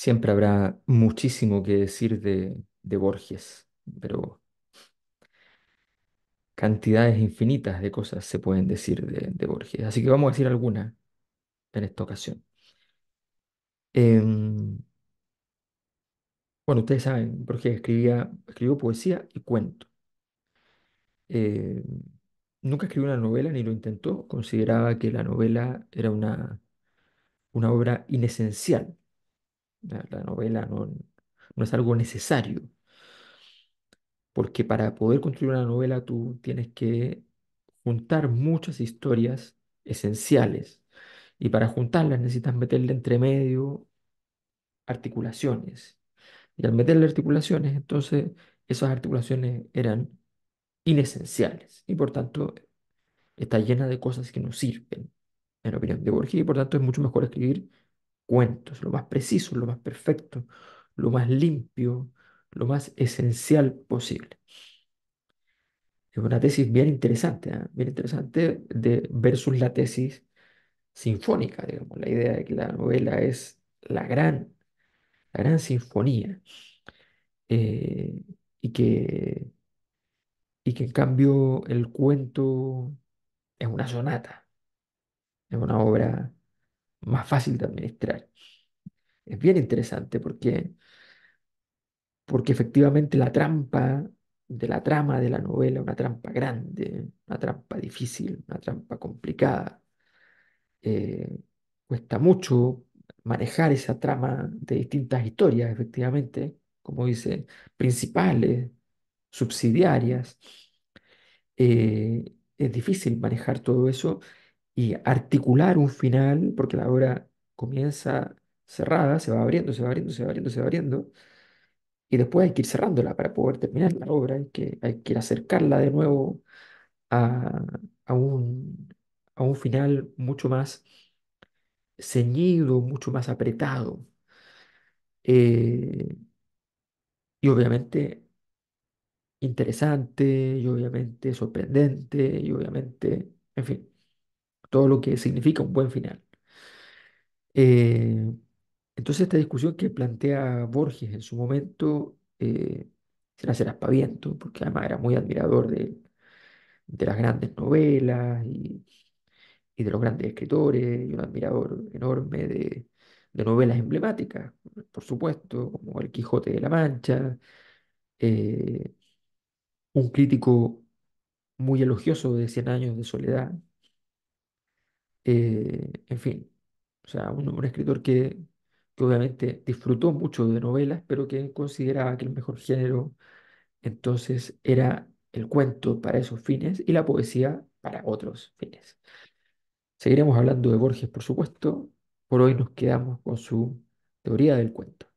Siempre habrá muchísimo que decir de, Borges, pero cantidades infinitas de cosas se pueden decir de, Borges. Así que vamos a decir alguna en esta ocasión. Em, bueno, ustedes saben, Borges escribía, escribió poesía y cuento. Em, nunca escribió una novela ni lo intentó. Consideraba que la novela era una, una obra inesencial la, novela no, no es algo necesario. Porque para poder construir una novela tú tienes que juntar muchas historias esenciales. Y para juntarlas necesitas meterle entre medio articulaciones. Y al meterle articulaciones, entonces esas articulaciones eran inesenciales. Y por tanto está llena de cosas que no sirven, en opinión de Borges. Y por tanto es mucho mejor escribir cuentos, lo más preciso, lo más perfecto, lo más limpio, lo más esencial posible. Es una tesis bien interesante, ¿ah? bien interesante de, versus la tesis sinfónica, digamos, la idea de que la novela es la gran, la gran sinfonía eh, y, que, y que en cambio el cuento es una sonata, es una obra más fácil de administrar. Es bien interesante porque, porque efectivamente la trampa de la trama de la novela, una trampa grande, una trampa difícil, una trampa complicada, eh, cuesta mucho manejar esa trama de distintas historias, efectivamente, como dice, principales, subsidiarias. Eh, es difícil manejar todo eso y articular un final, porque la obra comienza cerrada, se va abriendo, se va abriendo, se va abriendo, se va abriendo, y después hay que ir cerrándola para poder terminar la obra, hay que, hay que ir acercarla de nuevo a, un, a un final mucho más ceñido, mucho más apretado. Eh, y obviamente interesante, y obviamente sorprendente, y obviamente, en fin todo lo que significa un buen final. Eh, entonces esta discusión que plantea Borges en su momento eh, se le hace porque además era muy admirador de, las grandes novelas y, de los grandes escritores, y un admirador enorme de, novelas emblemáticas, por supuesto, como El Quijote de la Mancha, eh, un crítico muy elogioso de Cien Años de Soledad, eh, en fin, o sea, un, escritor que, que obviamente disfrutó mucho de novelas, pero que consideraba que el mejor género entonces era el cuento para esos fines y la poesía para otros fines. Seguiremos hablando de Borges, por supuesto. Por hoy nos quedamos con su teoría del cuento.